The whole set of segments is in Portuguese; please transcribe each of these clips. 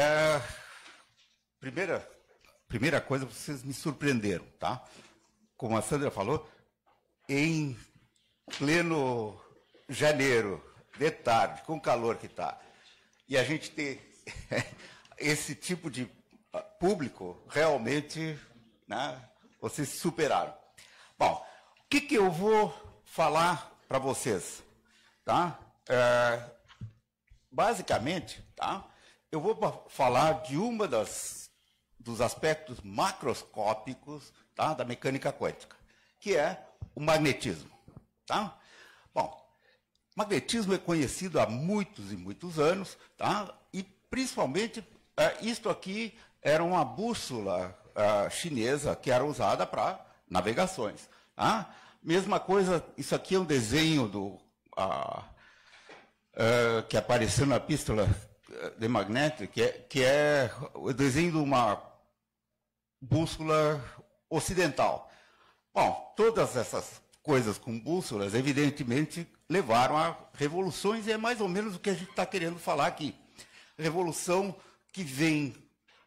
É, primeira, primeira coisa, vocês me surpreenderam, tá? Como a Sandra falou, em pleno janeiro, de tarde, com o calor que está, e a gente ter esse tipo de ah, público, realmente, né, vocês superaram. Bom, o que, que eu vou falar para vocês? Tá? É, basicamente, tá? Eu vou falar de uma das dos aspectos macroscópicos tá, da mecânica quântica, que é o magnetismo. Tá? Bom, magnetismo é conhecido há muitos e muitos anos, tá? e principalmente é, isto aqui era uma bússola é, chinesa que era usada para navegações. Tá? Mesma coisa, isso aqui é um desenho do, a, a, é, que apareceu na pístola eh, de Magnetti, que é, que é o desenho de uma bússola ocidental. Bom, todas essas coisas com bússolas, evidentemente, levaram a revoluções, e é mais ou menos o que a gente está querendo falar aqui. Revolução que vem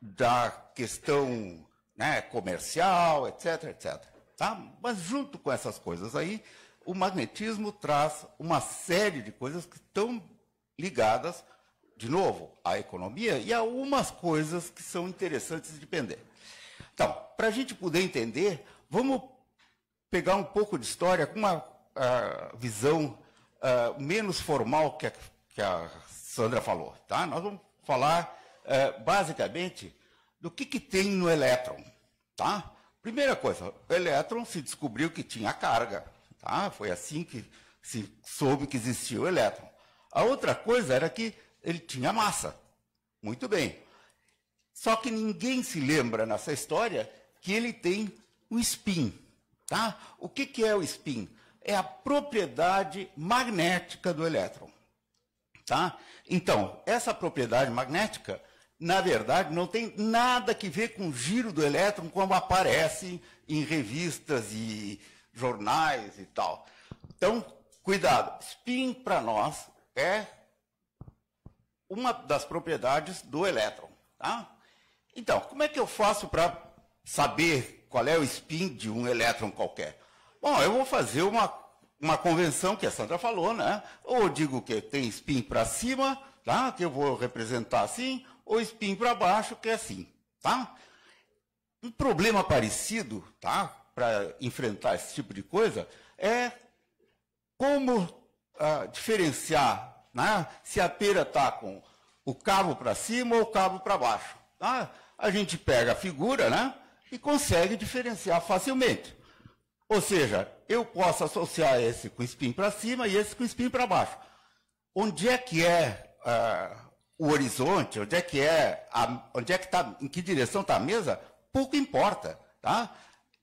da questão né, comercial, etc, etc. Tá? Mas junto com essas coisas aí, o magnetismo traz uma série de coisas que estão ligadas de novo, a economia e há umas coisas que são interessantes de entender. Então, para a gente poder entender, vamos pegar um pouco de história com uma ah, visão ah, menos formal que a, que a, Sandra falou. Tá? Nós vamos falar ah, basicamente do que, que tem no elétron. Tá? Primeira coisa, o elétron se descobriu que tinha carga. Tá? Foi assim que se soube que existia o elétron. A outra coisa era que ele tinha massa. Muito bem. Só que ninguém se lembra nessa história que ele tem o spin. Tá? O que, que é o spin? É a propriedade magnética do elétron. Tá? Então, essa propriedade magnética, na verdade, não tem nada que ver com o giro do elétron como aparece em revistas e jornais e tal. Então, cuidado. Spin para nós é uma das propriedades do elétron. Tá? Então, como é que eu faço para saber qual é o spin de um elétron qualquer? Bom, eu vou fazer uma, uma convenção que a Sandra falou, né? Ou digo que tem spin para cima, tá? que eu vou representar assim, ou spin para baixo, que é assim. Tá? Um problema parecido tá? para enfrentar esse tipo de coisa é como ah, diferenciar né? se a pera está com o cabo para cima ou o cabo para baixo. Tá? A gente pega a figura né? e consegue diferenciar facilmente. Ou seja, eu posso associar esse com espinho para cima e esse com espinho para baixo. Onde é que é uh, o horizonte? Onde é que é? A, onde é que está? Em que direção está a mesa? Pouco importa, tá?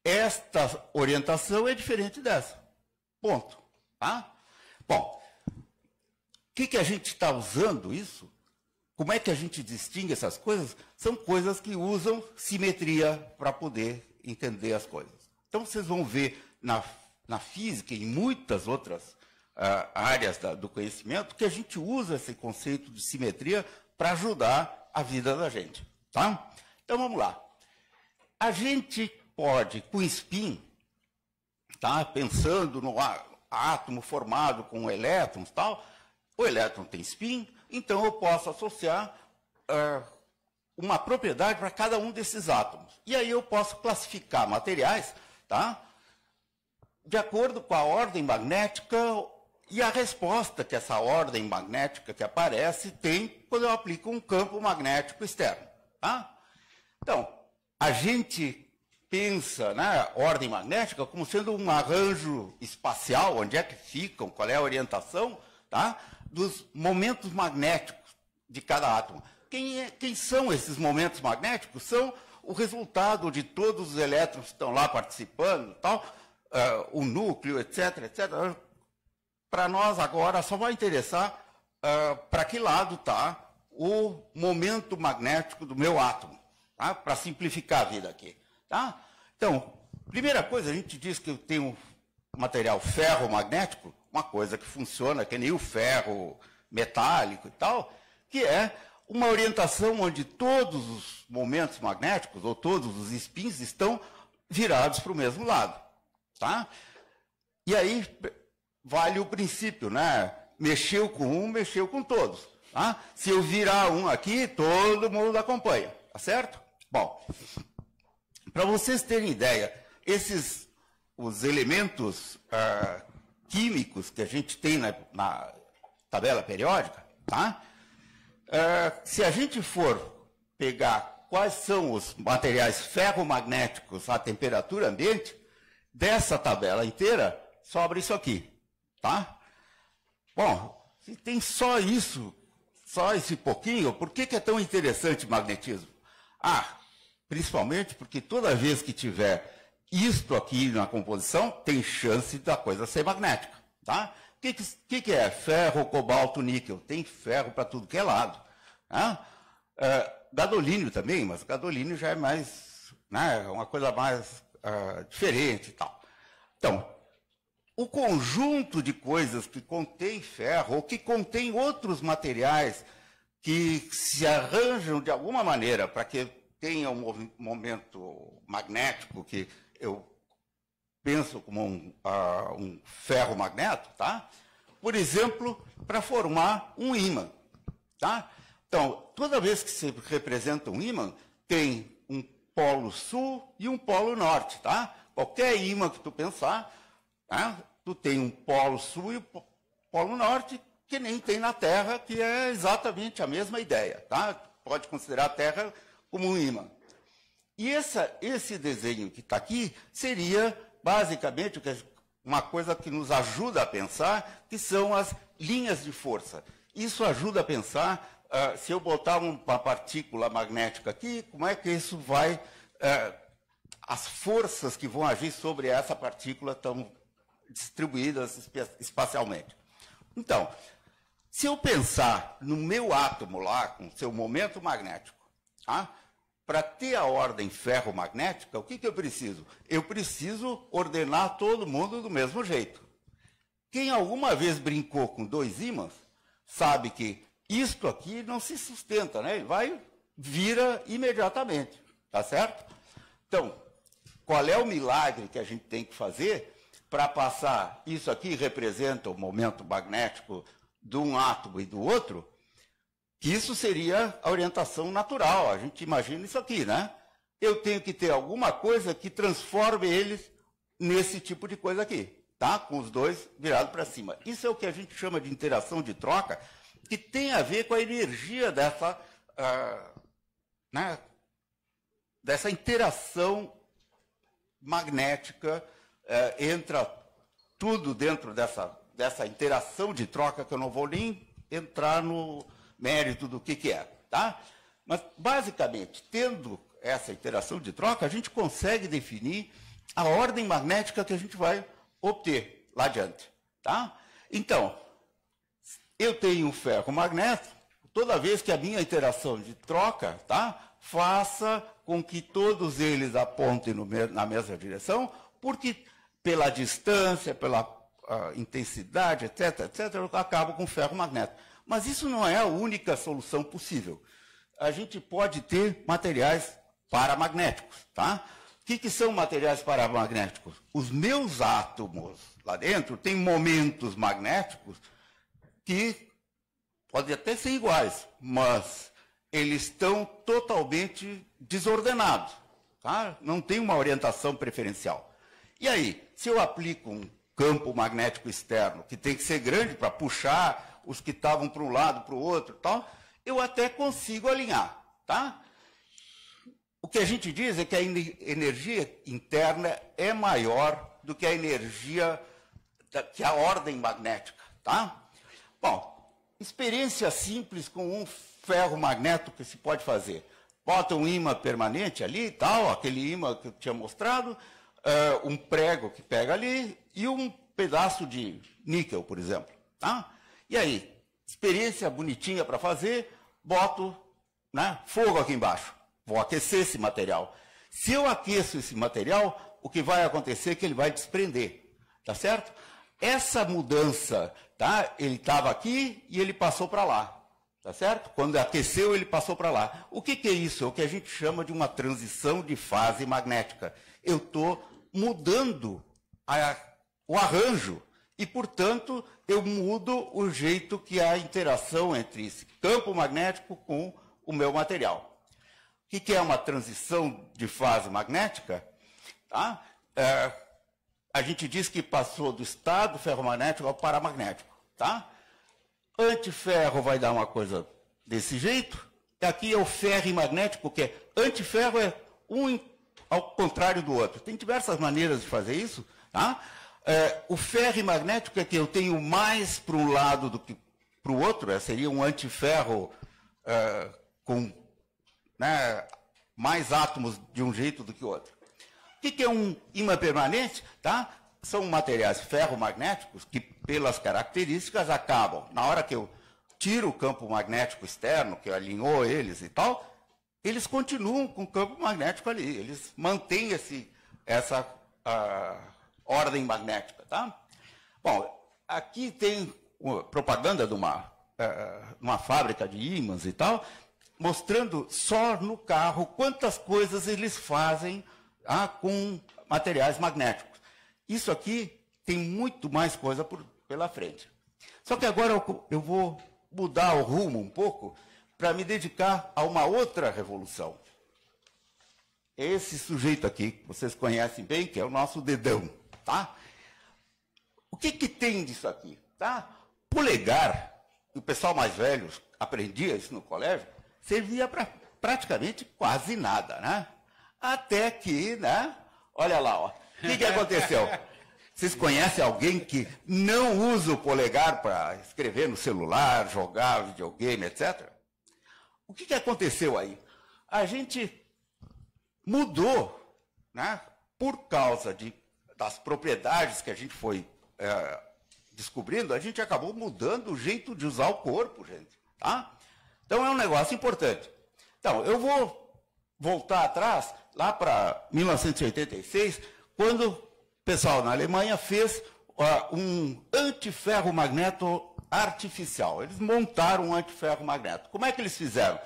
Esta orientação é diferente dessa. Ponto. Tá? Bom, que, que a gente está usando isso? Como é que a gente distingue essas coisas? São coisas que usam simetria para poder entender as coisas. Então, vocês vão ver na, na física e em muitas outras uh, áreas da, do conhecimento que a gente usa esse conceito de simetria para ajudar a vida da gente. Tá? Então, vamos lá. A gente pode, com spin, tá? pensando no átomo formado com elétrons e tal, o elétron tem spin, então eu posso associar uh, uma propriedade para cada um desses átomos. E aí eu posso classificar materiais tá, de acordo com a ordem magnética e a resposta que essa ordem magnética que aparece tem quando eu aplico um campo magnético externo. Tá? Então, a gente pensa na né, ordem magnética como sendo um arranjo espacial, onde é que ficam, qual é a orientação, tá? dos momentos magnéticos de cada átomo. Quem, é, quem são esses momentos magnéticos? São o resultado de todos os elétrons que estão lá participando, tal, uh, o núcleo, etc, etc. Para nós agora só vai interessar uh, eh, para que lado está o momento magnético do meu átomo, tá? para simplificar a vida aqui. Tá? Então, primeira coisa, a gente diz que eu tenho material ferromagnético uma coisa que funciona, que é nem o ferro metálico e tal, que é uma orientação onde todos os momentos magnéticos, ou todos os spins, estão virados para o mesmo lado. Tá? E aí vale o princípio, né? Mexeu com um, mexeu com todos. Tá? Se eu virar um aqui, todo mundo acompanha, tá certo? Bom, para vocês terem ideia, esses os elementos ah, químicos que a gente tem na, na tabela periódica, tá? Ah, se a gente for pegar quais são os materiais ferromagnéticos à temperatura ambiente, dessa tabela inteira, sobra isso aqui, tá? Bom, se tem só isso, só esse pouquinho, por que, que é tão interessante o magnetismo? Ah, principalmente porque toda vez que tiver isto aqui na composição tem chance da coisa ser magnética. Tá? O que, que, que, é? Ferro, cobalto, níquel. Tem ferro para tudo que é lado. Né? É, gadolínio também, mas gadolínio já é mais, né, é uma coisa mais uh, diferente e tal. Então, o conjunto de coisas que contém ferro ou que contém outros materiais que se arranjam de alguma maneira para que tenha um momento magnético que eu penso como um, uh, um ferro magneto, tá? Por exemplo, para formar um ímã, tá? Então, toda vez que se representa um ímã, tem um polo sul e um polo norte, tá? Qualquer ímã que tu pensar, né? tu tem um polo sul e um polo norte, que nem tem na Terra, que é exatamente a mesma ideia, tá? Pode considerar a Terra como um ímã. E essa, esse desenho que está aqui seria basicamente é uma coisa que nos ajuda a pensar, que são as linhas de força. Isso ajuda a pensar, uh, se eu botar uma partícula magnética aqui, como é que isso vai. Uh, as forças que vão agir sobre essa partícula estão distribuídas espacialmente. Então, se eu pensar no meu átomo lá, com seu momento magnético, tá? Para ter a ordem ferromagnética, o que, que eu preciso? Eu preciso ordenar todo mundo do mesmo jeito. Quem alguma vez brincou com dois ímãs, sabe que isto aqui não se sustenta, né? Ele vai, vira imediatamente, tá certo? Então, qual é o milagre que a gente tem que fazer para passar isso aqui representa o momento magnético de um átomo e do outro, isso seria a orientação natural, a gente imagina isso aqui, né? Eu tenho que ter alguma coisa que transforme eles nesse tipo de coisa aqui, tá? Com os dois virados para cima. Isso é o que a gente chama de interação de troca, que tem a ver com a energia dessa, uh, né? dessa interação magnética uh, entra tudo dentro dessa, dessa interação de troca que eu não vou nem entrar no, mérito do que, que é. Tá? Mas, basicamente, tendo essa interação de troca, a gente consegue definir a ordem magnética que a gente vai obter lá adiante. Tá? Então, eu tenho um ferro magnético, toda vez que a minha interação de troca tá, faça com que todos eles apontem na mesma direção, porque pela distância, pela ah, intensidade, etc., etc., eu acabo com ferro magnético. Mas isso não é a única solução possível. A gente pode ter materiais paramagnéticos, tá? O que, que são materiais paramagnéticos? Os meus átomos lá dentro têm momentos magnéticos que podem até ser iguais, mas eles estão totalmente desordenados, tá? Não tem uma orientação preferencial. E aí, se eu aplico um campo magnético externo, que tem que ser grande para puxar os que estavam para um lado, para o outro tal, eu até consigo alinhar, tá? O que a gente diz é que a energia interna é maior do que a energia, da, que a ordem magnética, tá? Bom, experiência simples com um ferro magnético que se pode fazer. Bota um imã permanente ali e tal, aquele imã que eu tinha mostrado, uh, um prego que pega ali e um pedaço de níquel, por exemplo, tá? E aí, experiência bonitinha para fazer, boto né, fogo aqui embaixo. Vou aquecer esse material. Se eu aqueço esse material, o que vai acontecer é que ele vai desprender. Tá certo? Essa mudança, tá? Ele estava aqui e ele passou para lá. Tá certo? Quando aqueceu, ele passou para lá. O que, que é isso? É o que a gente chama de uma transição de fase magnética. Eu estou mudando a, o arranjo e, portanto, eu mudo o jeito que há interação entre esse campo magnético com o meu material. O que é uma transição de fase magnética? Tá? É, a gente diz que passou do estado ferromagnético ao paramagnético. Tá? Antiferro vai dar uma coisa desse jeito. Aqui é o ferro magnético, que é antiferro é um ao contrário do outro. Tem diversas maneiras de fazer isso. Tá? É, o ferro magnético é que eu tenho mais para um lado do que para o outro, é, seria um antiferro é, com né, mais átomos de um jeito do que outro. O que, que é um imã permanente? Tá? São materiais ferromagnéticos que, pelas características, acabam. Na hora que eu tiro o campo magnético externo, que alinhou eles e tal, eles continuam com o campo magnético ali. Eles mantêm esse, essa. A, ordem magnética, tá? Bom, aqui tem uma propaganda de uma, eh, eh, uma fábrica de ímãs e tal, mostrando só no carro quantas coisas eles fazem tá, com materiais magnéticos. Isso aqui tem muito mais coisa por, pela frente. Só que agora eu, eu vou mudar o rumo um pouco para me dedicar a uma outra revolução. Esse sujeito aqui, que vocês conhecem bem, que é o nosso dedão tá? O que que tem disso aqui, tá? Polegar, o pessoal mais velho aprendia isso no colégio, servia para praticamente quase nada, né? Até que, né? Olha lá, ó. O que, que aconteceu? Vocês conhecem alguém que não usa o polegar para escrever no celular, jogar videogame, etc? O que, que aconteceu aí? A gente mudou, né, por causa de das propriedades que a gente foi é, descobrindo, a gente acabou mudando o jeito de usar o corpo, gente. Tá? Então é um negócio importante. Então, eu vou voltar atrás, lá para 1986, quando o pessoal na Alemanha fez uh, um antiferro magneto artificial. Eles montaram um antiferro magneto. Como é que eles fizeram?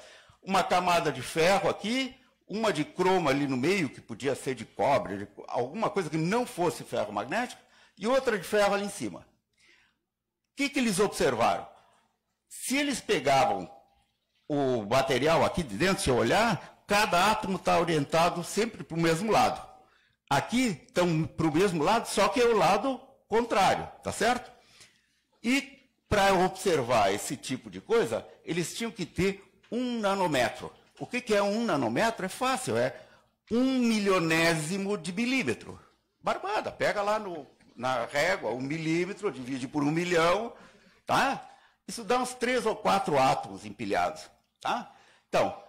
Uma camada de ferro aqui, uma de cromo ali no meio, que podia ser de cobre, de, alguma coisa que não fosse ferro magnético, e outra de ferro ali em cima. O que, que eles observaram? Se eles pegavam o material aqui de dentro, se eu olhar, cada átomo está orientado sempre para o mesmo lado. Aqui estão para o mesmo lado, só que é o lado contrário, tá certo? E para observar esse tipo de coisa, eles tinham que ter um nanômetro. O que, que é um nanômetro? É fácil, é um milionésimo de milímetro. Barbada, pega lá no, na régua um milímetro, divide por um milhão, tá? Isso dá uns três ou quatro átomos empilhados, tá? Então,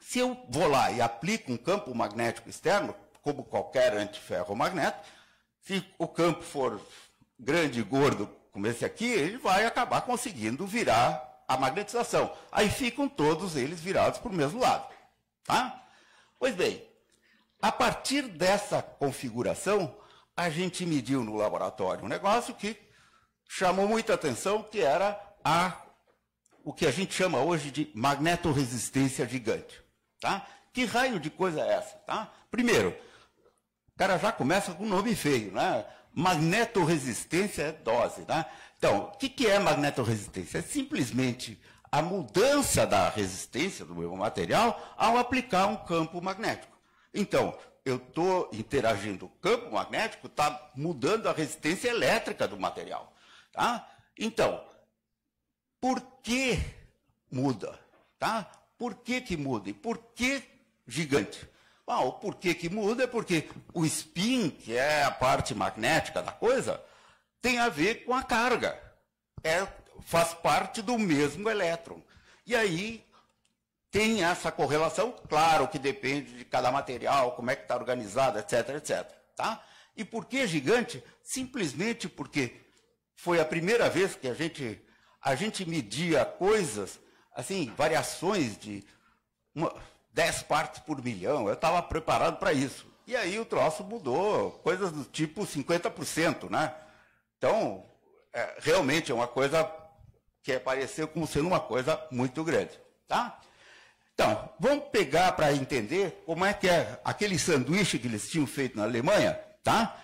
se eu vou lá e aplico um campo magnético externo, como qualquer antiferromagneto, se o campo for grande e gordo como esse aqui, ele vai acabar conseguindo virar a magnetização. Aí ficam todos eles virados para o mesmo lado. Tá? Pois bem, a partir dessa configuração, a gente mediu no laboratório um negócio que chamou muita atenção, que era a o que a gente chama hoje de magnetoresistência gigante. Tá? Que raio de coisa é essa? Tá? Primeiro, o cara já começa com um nome feio, né? Magnetoresistência é dose, né? Então, o que, que é magnetoresistência? É simplesmente a mudança da resistência do meu material ao aplicar um campo magnético. Então, eu estou interagindo, o campo magnético está mudando a resistência elétrica do material. Tá? Então, por que muda? Tá? Por que, que muda? E por que gigante? Bom, o porquê que muda é porque o spin, que é a parte magnética da coisa, tem a ver com a carga. É, faz parte do mesmo elétron. E aí tem essa correlação, claro que depende de cada material, como é que está organizado, etc, etc. Tá? E por que gigante? Simplesmente porque foi a primeira vez que a gente, a gente media coisas, assim, variações de uma, 10 partes por milhão. Eu estava preparado para isso. E aí o troço mudou, coisas do tipo 50%, né? Então, é, realmente é uma coisa que apareceu é como sendo uma coisa muito grande. Tá? Então, vamos pegar para entender como é que é aquele sanduíche que eles tinham feito na Alemanha, tá?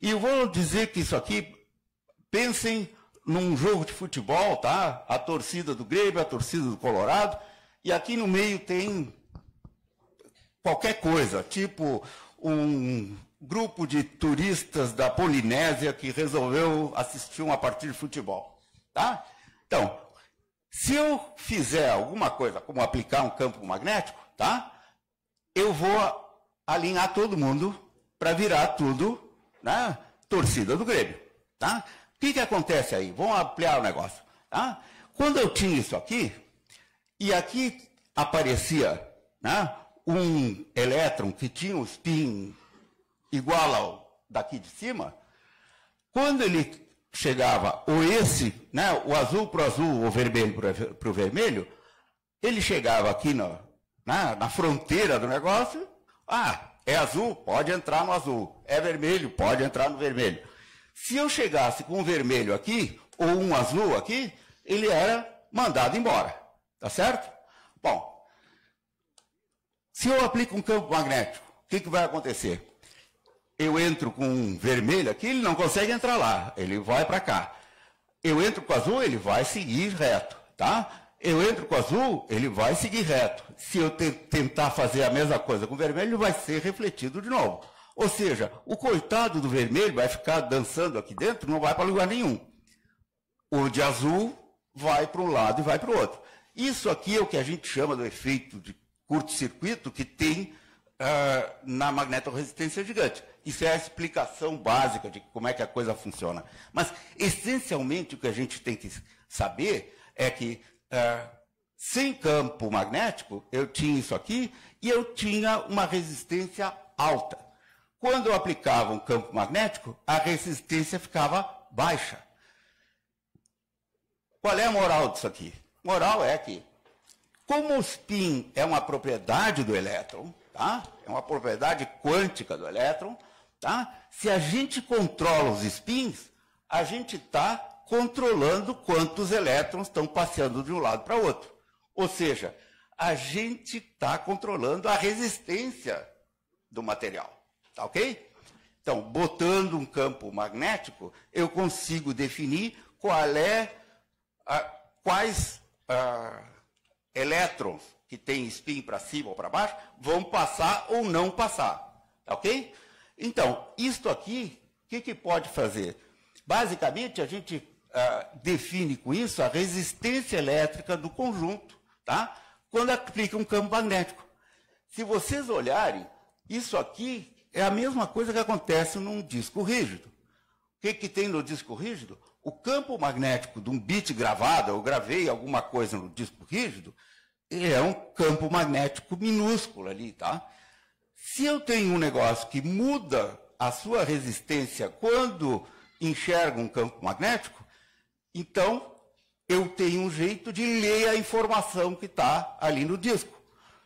E vou dizer que isso aqui, pensem num jogo de futebol, tá? A torcida do Grêmio, a torcida do Colorado, e aqui no meio tem qualquer coisa, tipo um grupo de turistas da Polinésia que resolveu assistir uma partida de futebol. Tá? Então, se eu fizer alguma coisa, como aplicar um campo magnético, tá? eu vou alinhar todo mundo para virar tudo né? torcida do Grêmio. Tá? O que, que acontece aí? Vamos ampliar o negócio. Tá? Quando eu tinha isso aqui, e aqui aparecia né, um elétron que tinha um spin igual ao daqui de cima, quando ele chegava, ou esse, né, o azul para o azul, ou vermelho para o vermelho, ele chegava aqui na, na, na fronteira do negócio, ah, é azul, pode entrar no azul. É vermelho, pode entrar no vermelho. Se eu chegasse com um vermelho aqui, ou um azul aqui, ele era mandado embora. Tá certo? Bom, se eu aplico um campo magnético, o que, que vai acontecer? eu entro com um vermelho aqui, ele não consegue entrar lá, ele vai para cá. Eu entro com azul, ele vai seguir reto, tá? Eu entro com azul, ele vai seguir reto. Se eu te tentar fazer a mesma coisa com vermelho, ele vai ser refletido de novo. Ou seja, o coitado do vermelho vai ficar dançando aqui dentro, não vai para lugar nenhum. O de azul vai para um lado e vai para o outro. Isso aqui é o que a gente chama do efeito de curto-circuito que tem uh, na magnetoresistência gigante. Isso é a explicação básica de como é que a coisa funciona. Mas, essencialmente, o que a gente tem que saber é que, é, sem campo magnético, eu tinha isso aqui e eu tinha uma resistência alta. Quando eu aplicava um campo magnético, a resistência ficava baixa. Qual é a moral disso aqui? Moral é que, como o spin é uma propriedade do elétron, tá? é uma propriedade quântica do elétron, Tá? Se a gente controla os spins, a gente está controlando quantos elétrons estão passeando de um lado para o outro. Ou seja, a gente está controlando a resistência do material. Tá ok? Então, botando um campo magnético, eu consigo definir qual é a, quais a, elétrons que têm spin para cima ou para baixo vão passar ou não passar. Tá ok? Então, isto aqui, o que, que, pode fazer? Basicamente, a gente ah, define com isso a resistência elétrica do conjunto, tá? quando aplica um campo magnético. Se vocês olharem, isso aqui é a mesma coisa que acontece num disco rígido. O que, que tem no disco rígido? O campo magnético de um bit gravado, eu gravei alguma coisa no disco rígido, ele é um campo magnético minúsculo ali, tá? Se eu tenho um negócio que muda a sua resistência quando enxerga um campo magnético, então eu tenho um jeito de ler a informação que está ali no disco,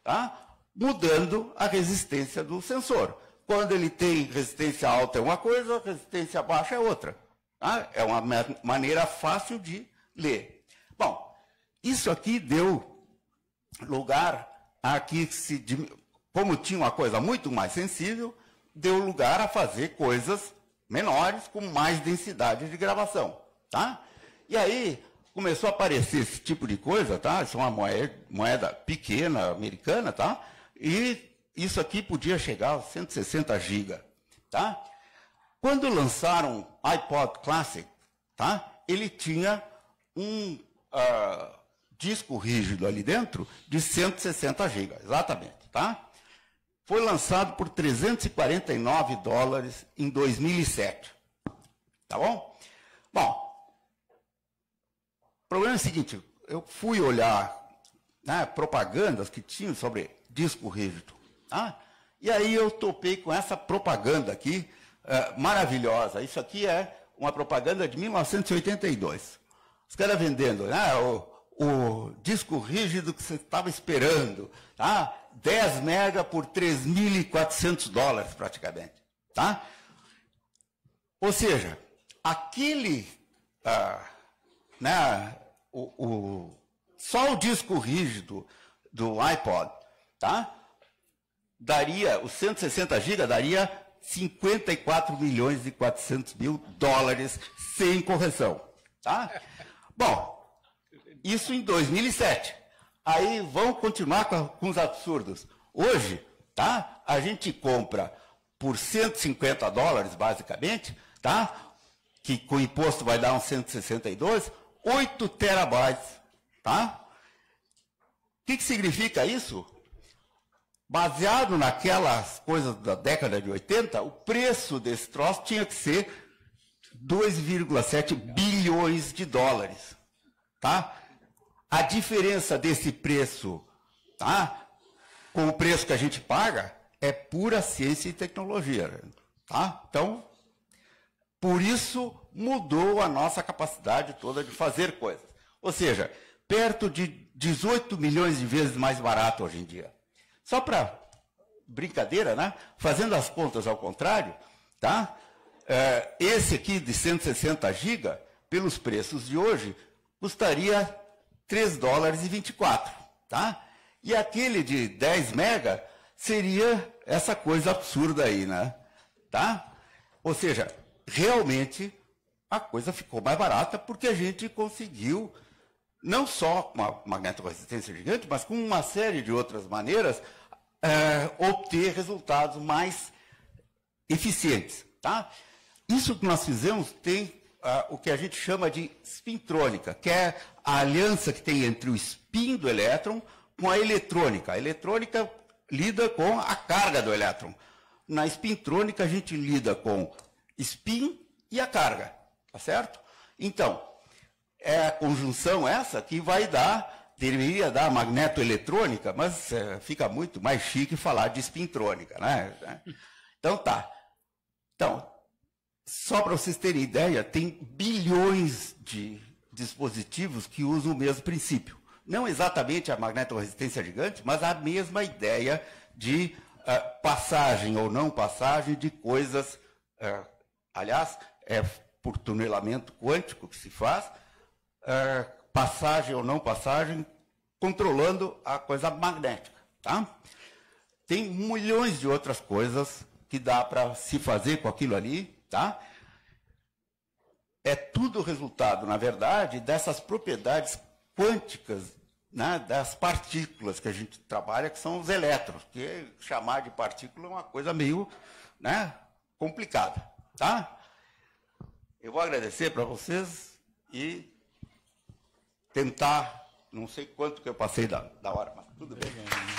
tá? mudando a resistência do sensor. Quando ele tem resistência alta é uma coisa, resistência baixa é outra. Tá? É uma maneira fácil de ler. Bom, isso aqui deu lugar a que se como tinha uma coisa muito mais sensível, deu lugar a fazer coisas menores com mais densidade de gravação, tá? E aí começou a aparecer esse tipo de coisa, tá? Isso é uma moeda, moeda pequena americana, tá? E isso aqui podia chegar a 160 GB, tá? Quando lançaram iPod Classic, tá? Ele tinha um uh, disco rígido ali dentro de 160 GB, exatamente, tá? foi lançado por 349 dólares em 2007. Tá bom? Bom, o problema é o seguinte, eu fui olhar né, propagandas que tinham sobre disco rígido. Tá? E aí eu topei com essa propaganda aqui, é, maravilhosa. Isso aqui é uma propaganda de 1982. Os caras vendendo né, o, o disco rígido que você estava esperando. Tá? 10 mega por 3.400 dólares praticamente, tá? Ou seja, aquele, ah, né, o, o, só o disco rígido do iPod, tá? Daria, os 160 GB daria 54 milhões e 400 mil dólares sem correção, tá? Bom, isso em 2007 aí vão continuar com, com os absurdos. Hoje, tá? A gente compra por 150 dólares, basicamente, tá? Que com imposto vai dar uns 162, 8 terabytes, tá? O que, que significa isso? Baseado naquelas coisas da década de 80, o preço desse troço tinha que ser 2,7 bilhões de dólares, tá? a diferença desse preço tá, com o preço que a gente paga é pura ciência e tecnologia. Tá? Então, por isso mudou a nossa capacidade toda de fazer coisas. Ou seja, perto de 18 milhões de vezes mais barato hoje em dia. Só para brincadeira, né? Fazendo as contas ao contrário, tá? Eh, esse aqui de 160 GB, pelos preços de hoje, custaria 3 dólares e 24, tá? E aquele de 10 mega seria essa coisa absurda aí, né? Tá? Ou seja, realmente a coisa ficou mais barata porque a gente conseguiu, não só com a magnetoresistência gigante, mas com uma série de outras maneiras, é, obter resultados mais eficientes. Tá? Isso que nós fizemos tem ah, o que a gente chama de spintrônica, que é a aliança que tem entre o spin do elétron com a eletrônica. A eletrônica lida com a carga do elétron. Na espintrônica, a gente lida com spin e a carga, tá certo? Então, é a conjunção essa que vai dar, deveria dar magnetoeletrônica, mas é, fica muito mais chique falar de espintrônica, né? Então, tá. Então, só para vocês terem ideia, tem bilhões de dispositivos que usam o mesmo princípio. Não exatamente a magnetoresistência gigante, mas a mesma ideia de uh, passagem ou não passagem de coisas. Uh, aliás, é por tunelamento quântico que se faz, uh, passagem ou não passagem, controlando a coisa magnética. Tá? Tem milhões de outras coisas que dá para se fazer com aquilo ali, Tá? É tudo resultado, na verdade, dessas propriedades quânticas né, das partículas que a gente trabalha, que são os elétrons, que chamar de partícula é uma coisa meio né, complicada. Tá? Eu vou agradecer para vocês e tentar, não sei quanto que eu passei da, da hora, mas tudo bem.